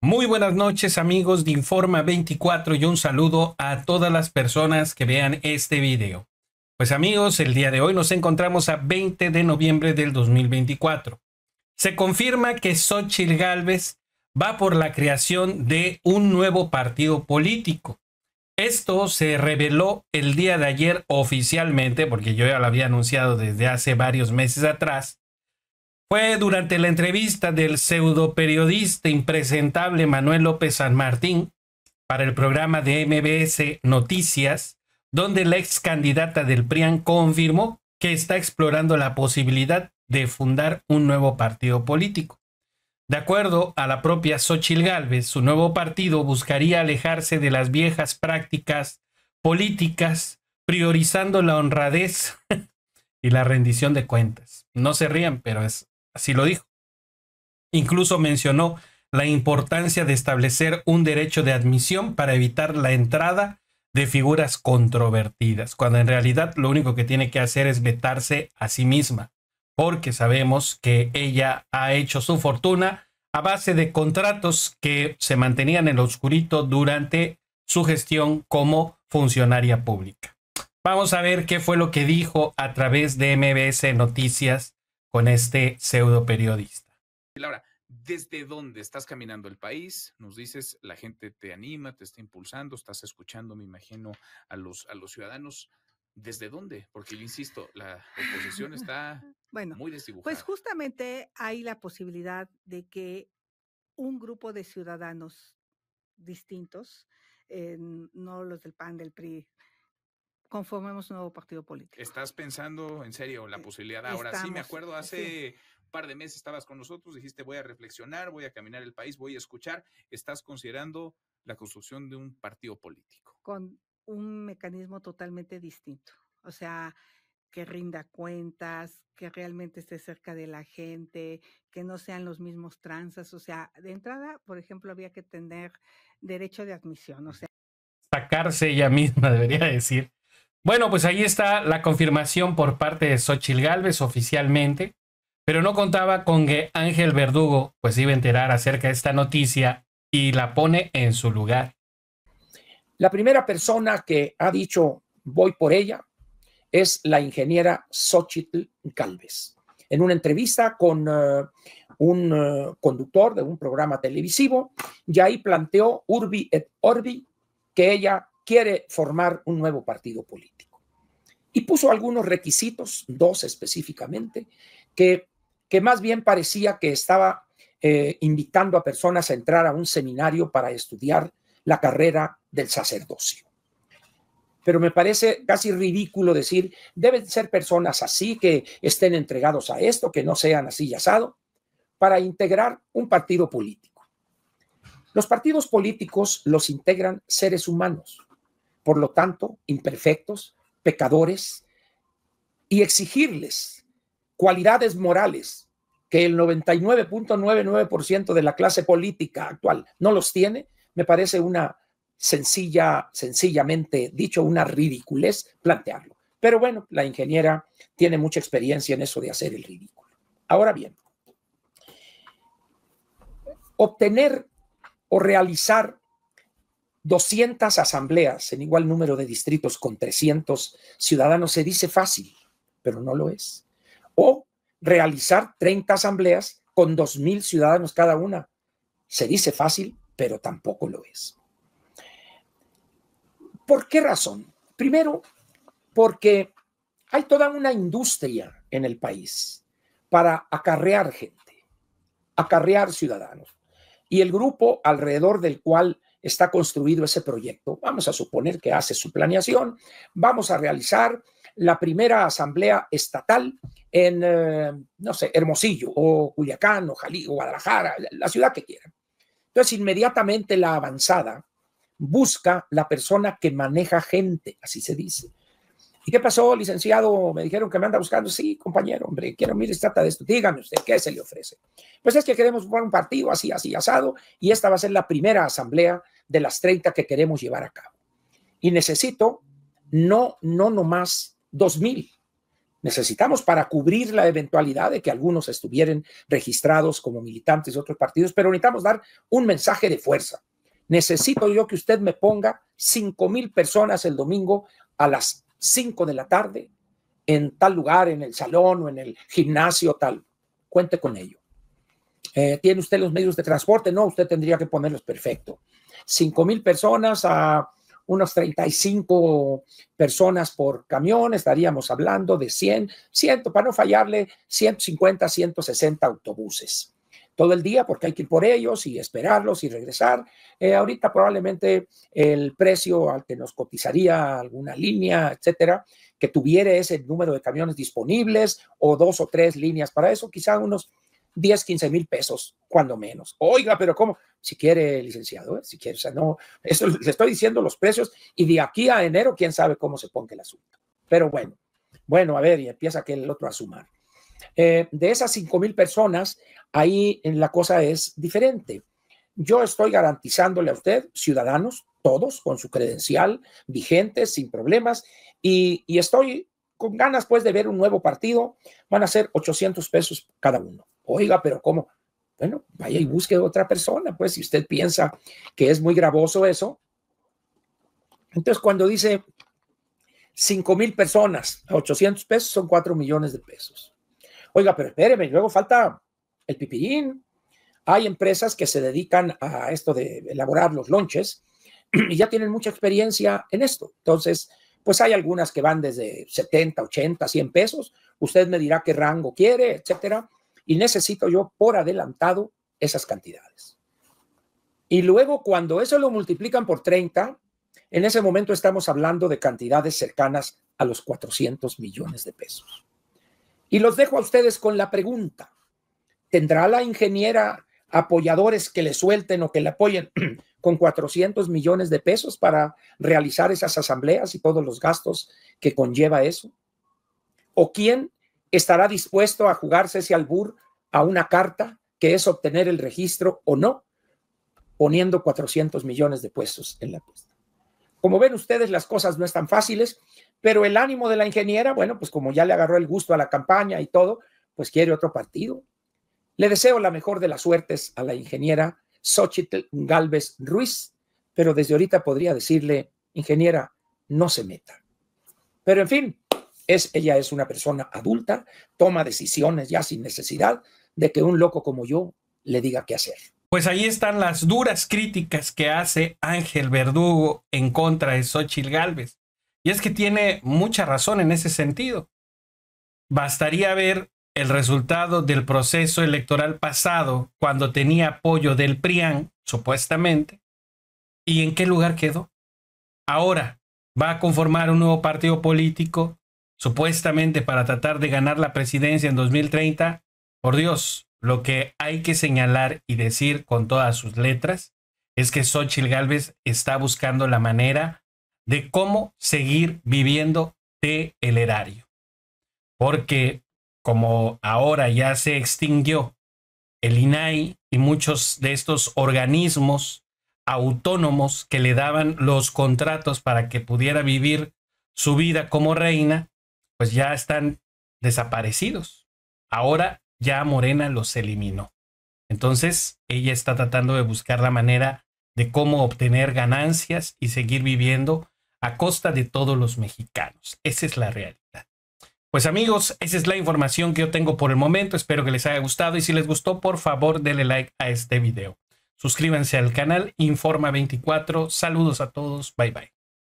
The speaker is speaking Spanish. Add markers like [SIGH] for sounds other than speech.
Muy buenas noches amigos de Informa 24 y un saludo a todas las personas que vean este video. Pues amigos, el día de hoy nos encontramos a 20 de noviembre del 2024. Se confirma que Xochitl Galvez va por la creación de un nuevo partido político. Esto se reveló el día de ayer oficialmente, porque yo ya lo había anunciado desde hace varios meses atrás. Fue durante la entrevista del pseudo periodista impresentable Manuel López San Martín para el programa de MBS Noticias, donde la ex candidata del PRIAN confirmó que está explorando la posibilidad de fundar un nuevo partido político. De acuerdo a la propia Xochil Galvez, su nuevo partido buscaría alejarse de las viejas prácticas políticas, priorizando la honradez [LAUGHS] y la rendición de cuentas. No se rían, pero es así lo dijo. Incluso mencionó la importancia de establecer un derecho de admisión para evitar la entrada de figuras controvertidas, cuando en realidad lo único que tiene que hacer es vetarse a sí misma, porque sabemos que ella ha hecho su fortuna a base de contratos que se mantenían en lo oscurito durante su gestión como funcionaria pública. Vamos a ver qué fue lo que dijo a través de MBS Noticias con este pseudo periodista. Laura, ¿desde dónde estás caminando el país? Nos dices, la gente te anima, te está impulsando, estás escuchando, me imagino, a los, a los ciudadanos. ¿desde dónde? Porque le insisto, la oposición [LAUGHS] está muy pues, desdibujada. Pues justamente hay la posibilidad de que un grupo de ciudadanos distintos, eh, no los del PAN, del PRI, conformemos un nuevo partido político. ¿Estás pensando en serio la eh, posibilidad? Ahora sí, me acuerdo, hace un par de meses estabas con nosotros, dijiste voy a reflexionar, voy a caminar el país, voy a escuchar. ¿Estás considerando la construcción de un partido político? Con un mecanismo totalmente distinto. O sea, que rinda cuentas, que realmente esté cerca de la gente, que no sean los mismos tranzas. O sea, de entrada, por ejemplo, había que tener derecho de admisión. O sea, sacarse ella misma, [LAUGHS] debería decir. Bueno, pues ahí está la confirmación por parte de Xochil Gálvez oficialmente, pero no contaba con que Ángel Verdugo pues iba a enterar acerca de esta noticia y la pone en su lugar. La primera persona que ha dicho voy por ella es la ingeniera Xochitl Calvez. En una entrevista con eh, un eh, conductor de un programa televisivo, y ahí planteó Urbi et Orbi que ella quiere formar un nuevo partido político. Y puso algunos requisitos, dos específicamente, que, que más bien parecía que estaba eh, invitando a personas a entrar a un seminario para estudiar la carrera del sacerdocio. Pero me parece casi ridículo decir, deben ser personas así, que estén entregados a esto, que no sean así y asado, para integrar un partido político. Los partidos políticos los integran seres humanos, por lo tanto, imperfectos, pecadores, y exigirles cualidades morales que el 99.99% de la clase política actual no los tiene, me parece una sencilla, sencillamente dicho, una ridiculez plantearlo. Pero bueno, la ingeniera tiene mucha experiencia en eso de hacer el ridículo. Ahora bien, obtener o realizar 200 asambleas en igual número de distritos con 300 ciudadanos se dice fácil, pero no lo es. O realizar 30 asambleas con 2.000 ciudadanos cada una se dice fácil, pero tampoco lo es. ¿Por qué razón? Primero, porque hay toda una industria en el país para acarrear gente, acarrear ciudadanos. Y el grupo alrededor del cual está construido ese proyecto, vamos a suponer que hace su planeación, vamos a realizar la primera asamblea estatal en, eh, no sé, Hermosillo o Culiacán o Jalí, o Guadalajara, la ciudad que quieran. Entonces, inmediatamente la avanzada busca la persona que maneja gente, así se dice. ¿Y qué pasó, licenciado? Me dijeron que me anda buscando. Sí, compañero, hombre, quiero, Se trata de esto. Dígame usted, ¿qué se le ofrece? Pues es que queremos jugar un partido así, así, asado, y esta va a ser la primera asamblea de las 30 que queremos llevar a cabo. Y necesito no, no más dos mil, necesitamos para cubrir la eventualidad de que algunos estuvieran registrados como militantes de otros partidos, pero necesitamos dar un mensaje de fuerza. Necesito yo que usted me ponga cinco mil personas el domingo a las 5 de la tarde en tal lugar, en el salón o en el gimnasio tal. Cuente con ello. Eh, ¿Tiene usted los medios de transporte? No, usted tendría que ponerlos perfecto. Cinco mil personas a unos 35 personas por camión, estaríamos hablando de 100, 100, para no fallarle, 150, 160 autobuses todo el día porque hay que ir por ellos y esperarlos y regresar. Eh, ahorita probablemente el precio al que nos cotizaría alguna línea, etcétera, que tuviera ese número de camiones disponibles o dos o tres líneas para eso, quizá unos 10, 15 mil pesos, cuando menos. Oiga, pero ¿cómo? Si quiere, licenciado, ¿eh? si quiere, o sea, no, eso [LAUGHS] le estoy diciendo los precios y de aquí a enero, quién sabe cómo se ponga el asunto. Pero bueno, bueno, a ver, y empieza aquel el otro a sumar. Eh, de esas 5 mil personas, ahí la cosa es diferente. Yo estoy garantizándole a usted, ciudadanos, todos con su credencial vigente, sin problemas, y estoy con ganas pues de ver un nuevo partido, van a ser 800 pesos cada uno. Oiga, pero ¿cómo? Bueno, vaya y busque otra persona, pues si usted piensa que es muy gravoso eso. Entonces, cuando dice 5 mil personas a 800 pesos, son 4 millones de pesos. Oiga, pero espéreme, luego falta el pipirín. Hay empresas que se dedican a esto de elaborar los lonches [CLEARS THROAT] y ya tienen mucha experiencia en esto. Entonces, pues hay algunas que van desde 70, 80, 100 pesos. Usted me dirá qué rango quiere, etcétera. Y necesito yo por adelantado esas cantidades. Y luego cuando eso lo multiplican por 30, en ese momento estamos hablando de cantidades cercanas a los 400 millones de pesos. Y los dejo a ustedes con la pregunta. ¿Tendrá la ingeniera apoyadores que le suelten o que le apoyen [CLEARS THROAT] con 400 millones de pesos para realizar esas asambleas y todos los gastos que conlleva eso? ¿O quién estará dispuesto a jugarse ese albur a una carta que es obtener el registro o no, poniendo 400 millones de pesos en la apuesta? Como ven ustedes, las cosas no están fáciles, pero el ánimo de la ingeniera, bueno, pues como ya le agarró el gusto a la campaña y todo, pues quiere otro partido. Le deseo la mejor de las suertes a la ingeniera Xochitl Galvez Ruiz, pero desde ahorita podría decirle, ingeniera, no se meta. Pero en fin, es, ella es una persona adulta, toma decisiones ya sin necesidad de que un loco como yo le diga qué hacer. Pues ahí están las duras críticas que hace Ángel Verdugo en contra de Xochitl Galvez. Y es que tiene mucha razón en ese sentido. Bastaría ver el resultado del proceso electoral pasado cuando tenía apoyo del PRIAN, supuestamente, y en qué lugar quedó. Ahora va a conformar un nuevo partido político, supuestamente para tratar de ganar la presidencia en 2030. Por Dios, lo que hay que señalar y decir con todas sus letras es que Xochitl Gálvez está buscando la manera de cómo seguir viviendo de el erario. Porque como ahora ya se extinguió el INAI y muchos de estos organismos autónomos que le daban los contratos para que pudiera vivir su vida como reina, pues ya están desaparecidos. Ahora ya Morena los eliminó. Entonces, ella está tratando de buscar la manera de cómo obtener ganancias y seguir viviendo a costa de todos los mexicanos. Esa es la realidad. Pues amigos, esa es la información que yo tengo por el momento. Espero que les haya gustado y si les gustó, por favor, denle like a este video. Suscríbanse al canal Informa24. Saludos a todos. Bye bye.